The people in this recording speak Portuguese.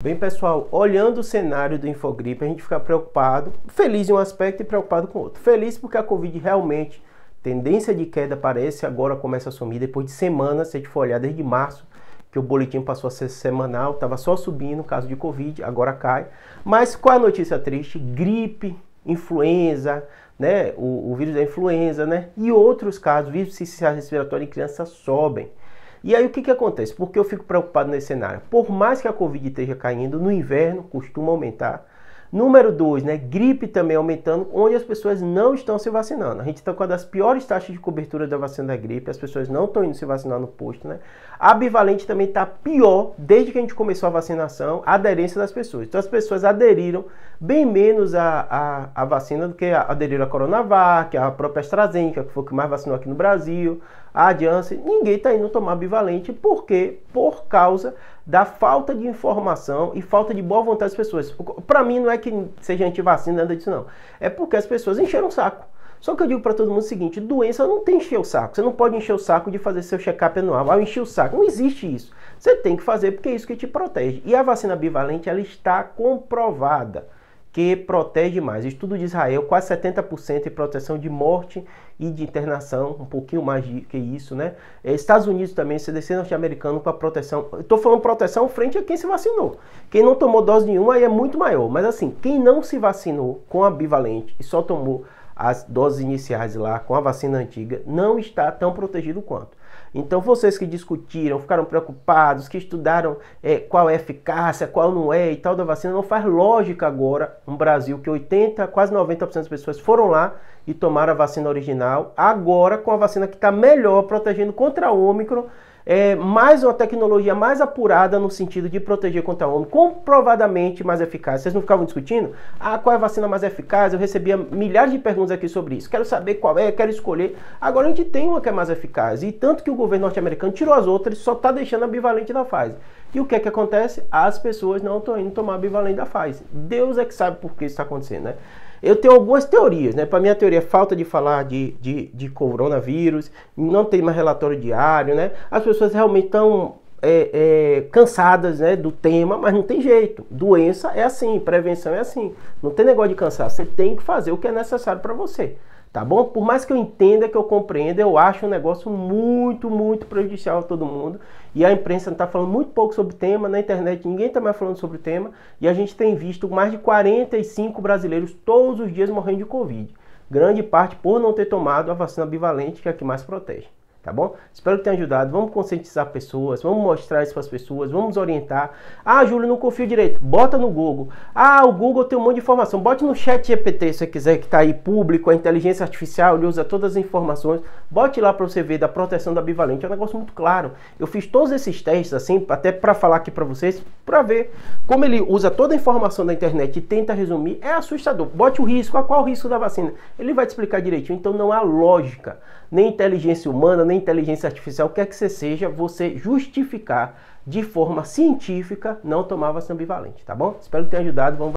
Bem, pessoal, olhando o cenário do Infogripe, a gente fica preocupado, feliz em um aspecto e preocupado com outro. Feliz porque a Covid realmente, tendência de queda parece, agora começa a sumir depois de semanas, se a gente for olhar desde março, que o boletim passou a ser semanal, estava só subindo, caso de Covid, agora cai. Mas qual a notícia triste? Gripe, influenza, né? O, o vírus da influenza, né? E outros casos, vírus respiratório em criança sobem. E aí o que, que acontece? Porque eu fico preocupado nesse cenário? Por mais que a Covid esteja caindo, no inverno costuma aumentar Número 2, né, gripe também aumentando, onde as pessoas não estão se vacinando. A gente está com uma das piores taxas de cobertura da vacina da gripe, as pessoas não estão indo se vacinar no posto, né? A bivalente também está pior desde que a gente começou a vacinação, a aderência das pessoas. Então as pessoas aderiram bem menos à, à, à vacina do que aderiram à Coronavac, a própria AstraZeneca, que foi o que mais vacinou aqui no Brasil, a Janssen. Ninguém está indo tomar bivalente, por quê? Por causa da falta de informação e falta de boa vontade das pessoas. Para mim não é que seja antivacina, nada disso não. É porque as pessoas encheram o saco. Só que eu digo para todo mundo o seguinte, doença não tem encher o saco. Você não pode encher o saco de fazer seu check-up anual. encher o saco. Não existe isso. Você tem que fazer porque é isso que te protege. E a vacina bivalente, ela está comprovada que protege mais. Estudo de Israel, quase 70% de proteção de morte e de internação, um pouquinho mais que isso, né? É, Estados Unidos também, CDC norte-americano com a proteção. Estou falando proteção frente a quem se vacinou. Quem não tomou dose nenhuma aí é muito maior. Mas assim, quem não se vacinou com a bivalente e só tomou as doses iniciais lá com a vacina antiga, não está tão protegido quanto. Então, vocês que discutiram, ficaram preocupados, que estudaram é, qual é a eficácia, qual não é e tal da vacina, não faz lógica agora um Brasil que 80, quase 90% das pessoas foram lá e tomaram a vacina original, agora com a vacina que está melhor protegendo contra o Ômicron é, mais uma tecnologia mais apurada no sentido de proteger contra a Ômicron, comprovadamente mais eficaz. Vocês não ficavam discutindo? Ah, qual é a vacina mais eficaz? Eu recebia milhares de perguntas aqui sobre isso. Quero saber qual é, quero escolher. Agora a gente tem uma que é mais eficaz. E tanto que o governo norte-americano tirou as outras, só está deixando ambivalente da fase. E o que é que acontece? As pessoas não estão indo tomar ambivalente da fase. Deus é que sabe por que isso está acontecendo, né? Eu tenho algumas teorias, né? Para mim a teoria, é falta de falar de, de, de, coronavírus, não tem mais relatório diário, né? As pessoas realmente estão é, é, cansadas né, do tema, mas não tem jeito. Doença é assim, prevenção é assim. Não tem negócio de cansar. Você tem que fazer o que é necessário para você tá bom? Por mais que eu entenda, que eu compreenda, eu acho um negócio muito, muito prejudicial a todo mundo. E a imprensa está falando muito pouco sobre o tema, na internet ninguém está mais falando sobre o tema. E a gente tem visto mais de 45 brasileiros todos os dias morrendo de Covid. Grande parte por não ter tomado a vacina bivalente, que é a que mais protege tá bom? Espero que tenha ajudado. Vamos conscientizar pessoas, vamos mostrar isso para as pessoas, vamos orientar. Ah, Júlio, não confio direito. Bota no Google. Ah, o Google tem um monte de informação. Bote no chat GPT se você quiser, que está aí público, a inteligência artificial, ele usa todas as informações. Bote lá para você ver da proteção da bivalente. É um negócio muito claro. Eu fiz todos esses testes, assim, até para falar aqui para vocês, para ver como ele usa toda a informação da internet e tenta resumir. É assustador. Bote o risco. A ah, qual o risco da vacina? Ele vai te explicar direitinho. Então não há lógica nem inteligência humana, nem inteligência artificial, quer é que você seja, você justificar de forma científica não tomar vacina ambivalente, tá bom? Espero ter ajudado. Vamos